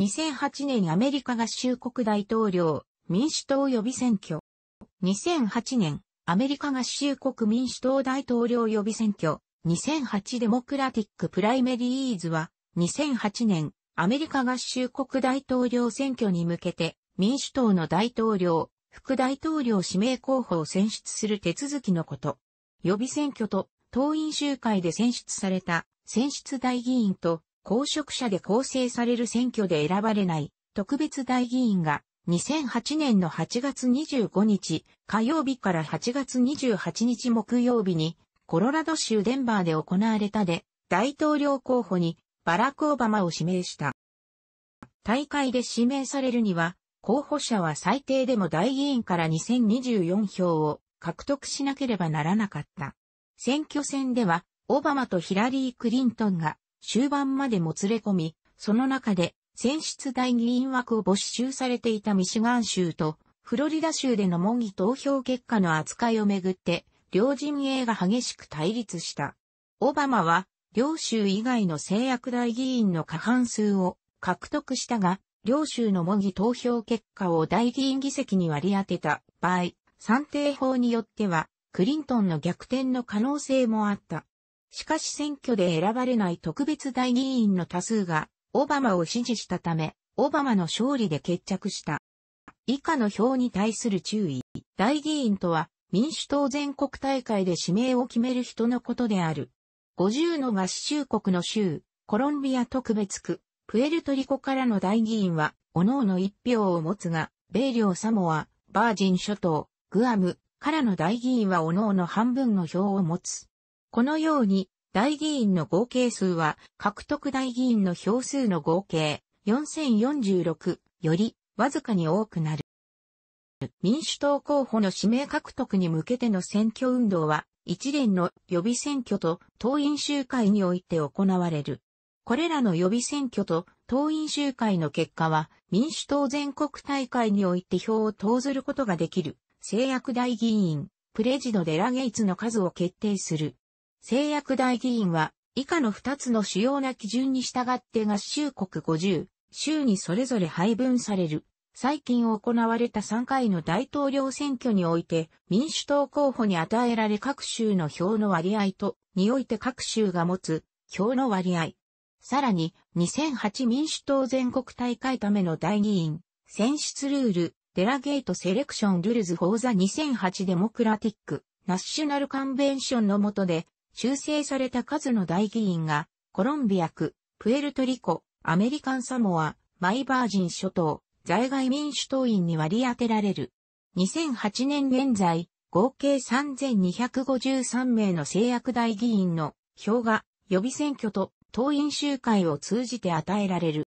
2008年アメリカ合衆国大統領、民主党予備選挙。2008年、アメリカ合衆国民主党大統領予備選挙。2008デモクラティックプライメリーズは、2008年、アメリカ合衆国大統領選挙に向けて、民主党の大統領、副大統領指名候補を選出する手続きのこと。予備選挙と党員集会で選出された選出大議員と公職者で構成される選挙で選ばれない特別代議員が2008年の8月25日火曜日から8月28日木曜日にコロラド州デンバーで行われたで大統領候補にバラク・オバマを指名した。大会で指名されるには候補者は最低でも大議員から2024票を獲得しなければならなかった。選挙戦ではオバマとヒラリー・クリントンが終盤までもつれ込み、その中で選出大議員枠を没収されていたミシガン州とフロリダ州での模擬投票結果の扱いをめぐって、両陣営が激しく対立した。オバマは、両州以外の制約大議員の過半数を獲得したが、両州の模擬投票結果を大議員議席に割り当てた場合、算定法によっては、クリントンの逆転の可能性もあった。しかし選挙で選ばれない特別代議員の多数が、オバマを支持したため、オバマの勝利で決着した。以下の票に対する注意。代議員とは、民主党全国大会で指名を決める人のことである。50の合衆国の州、コロンビア特別区、プエルトリコからの代議員は、各々一票を持つが、米領サモア、バージン諸島、グアムからの代議員は各々半分の票を持つ。このように、大議員の合計数は、獲得大議員の票数の合計、4046より、わずかに多くなる。民主党候補の指名獲得に向けての選挙運動は、一連の予備選挙と党員集会において行われる。これらの予備選挙と党員集会の結果は、民主党全国大会において票を投ずることができる、制約大議員、プレジド・デ・ラ・ゲイツの数を決定する。製薬大議員は、以下の2つの主要な基準に従って合衆国50、州にそれぞれ配分される。最近行われた3回の大統領選挙において民主党候補に与えられ各州の票の割合と、において各州が持つ票の割合。さらに、2008民主党全国大会ための大議員、選出ルール、デラゲートセレクションルールズ・フォーザ2008デモクラティック、ナッシュナルカンベンションの下で、修正された数の大議員が、コロンビア区、プエルトリコ、アメリカンサモア、マイバージン諸島、在外民主党員に割り当てられる。2008年現在、合計3253名の制約大議員の票が予備選挙と党員集会を通じて与えられる。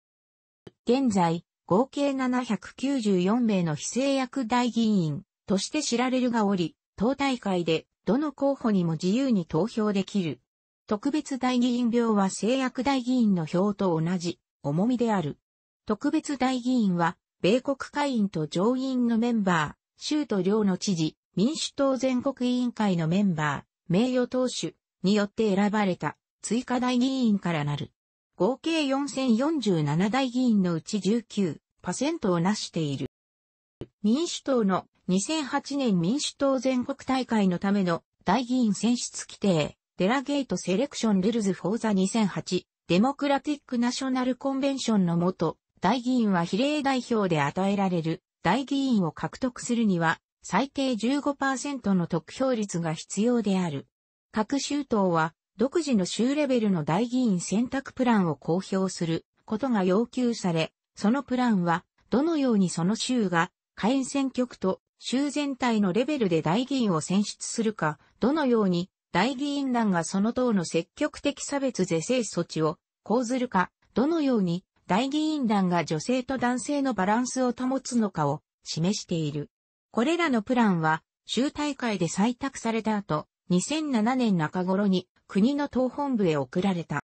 現在、合計794名の非制約大議員として知られるがおり、党大会でどの候補にも自由に投票できる。特別代議員票は制約代議員の票と同じ重みである。特別代議員は、米国会員と上院のメンバー、州と領の知事、民主党全国委員会のメンバー、名誉党首によって選ばれた追加代議員からなる。合計4047代議員のうち19%を成している。民主党の2008年民主党全国大会のための大議員選出規定、デラゲートセレクションルルズ・フォーザ2008、デモクラティック・ナショナル・コンベンションのもと、大議員は比例代表で与えられる、大議員を獲得するには、最低15%の得票率が必要である。各州党は、独自の州レベルの大議員選択プランを公表することが要求され、そのプランは、どのようにその州が、下院選挙区と州全体のレベルで大議員を選出するか、どのように大議員団がその党の積極的差別是正措置を講ずるか、どのように大議員団が女性と男性のバランスを保つのかを示している。これらのプランは、州大会で採択された後、2007年中頃に国の党本部へ送られた。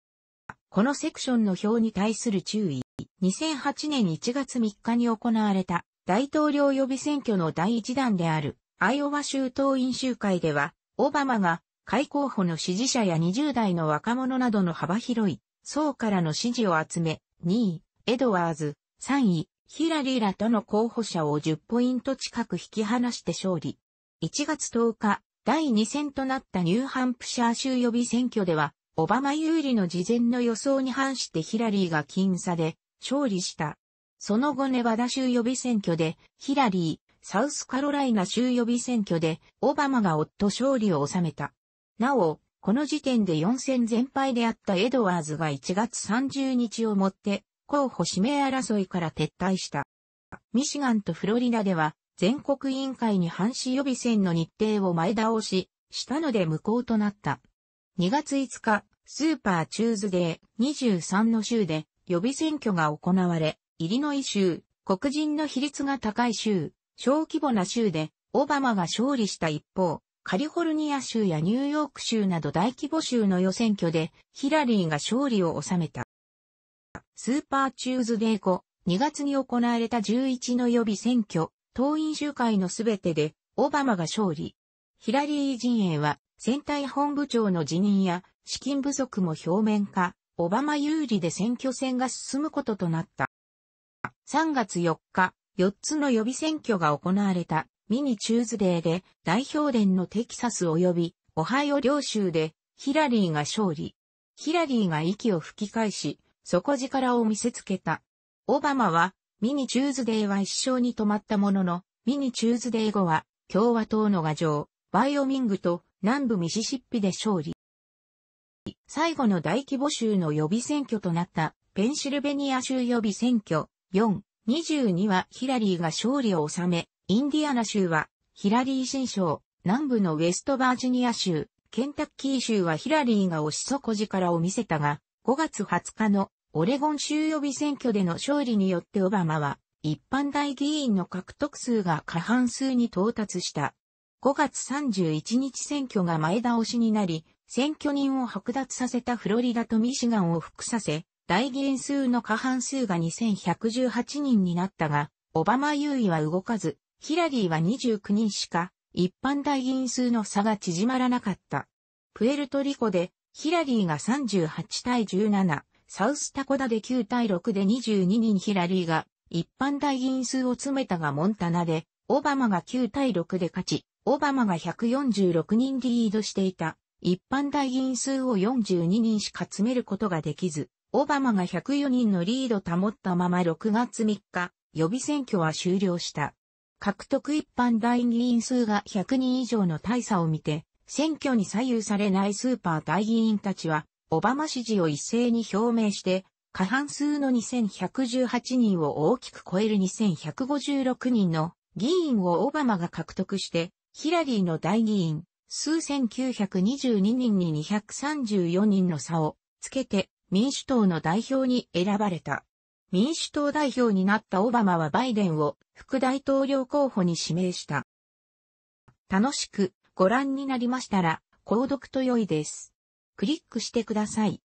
このセクションの表に対する注意、2008年1月3日に行われた大統領予備選挙の第一弾である、アイオワ州党員集会では、オバマが、開候補の支持者や20代の若者などの幅広い層からの支持を集め、2位、エドワーズ、3位、ヒラリーらとの候補者を10ポイント近く引き離して勝利。1月10日、第2戦となったニューハンプシャー州予備選挙では、オバマ有利の事前の予想に反してヒラリーが僅差で勝利した。その後ネバダ州予備選挙で、ヒラリー、サウスカロライナ州予備選挙で、オバマが夫勝利を収めた。なお、この時点で4戦全敗であったエドワーズが1月30日をもって、候補指名争いから撤退した。ミシガンとフロリダでは、全国委員会に反死予備選の日程を前倒し、したので無効となった。2月5日、スーパーチューズデー23の州で予備選挙が行われ、イリノイ州、黒人の比率が高い州、小規模な州で、オバマが勝利した一方、カリフォルニア州やニューヨーク州など大規模州の予選挙で、ヒラリーが勝利を収めた。スーパーチューズデー後、2月に行われた11の予備選挙、党員集会のすべてで、オバマが勝利。ヒラリー陣営は、選対本部長の辞任や、資金不足も表面化、オバマ有利で選挙戦が進むこととなった。3月4日、4つの予備選挙が行われたミニチューズデーで代表連のテキサス及びオハイオ領州でヒラリーが勝利。ヒラリーが息を吹き返し、底力を見せつけた。オバマはミニチューズデーは一生に止まったものの、ミニチューズデー後は共和党の牙城、バイオミングと南部ミシシッピで勝利。最後の大規模州の予備選挙となったペンシルベニア州予備選挙422はヒラリーが勝利を収め、インディアナ州はヒラリー新章、南部のウェストバージニア州、ケンタッキー州はヒラリーが押し底力を見せたが、5月20日のオレゴン州予備選挙での勝利によってオバマは、一般大議員の獲得数が過半数に到達した。5月31日選挙が前倒しになり、選挙人を剥奪させたフロリダとミシガンを復させ、議元数の過半数が2118人になったが、オバマ優位は動かず、ヒラリーは29人しか、一般大議員数の差が縮まらなかった。プエルトリコで、ヒラリーが38対17、サウスタコダで9対6で22人ヒラリーが、一般大議員数を詰めたがモンタナで、オバマが9対6で勝ち、オバマが146人リードしていた、一般大議員数を42人しか詰めることができず、オバマが104人のリード保ったまま6月3日、予備選挙は終了した。獲得一般大議員数が100人以上の大差を見て、選挙に左右されないスーパー大議員たちは、オバマ支持を一斉に表明して、過半数の2118人を大きく超える2156人の議員をオバマが獲得して、ヒラリーの大議員、数1922人に234人の差をつけて、民主党の代表に選ばれた。民主党代表になったオバマはバイデンを副大統領候補に指名した。楽しくご覧になりましたら、購読と良いです。クリックしてください。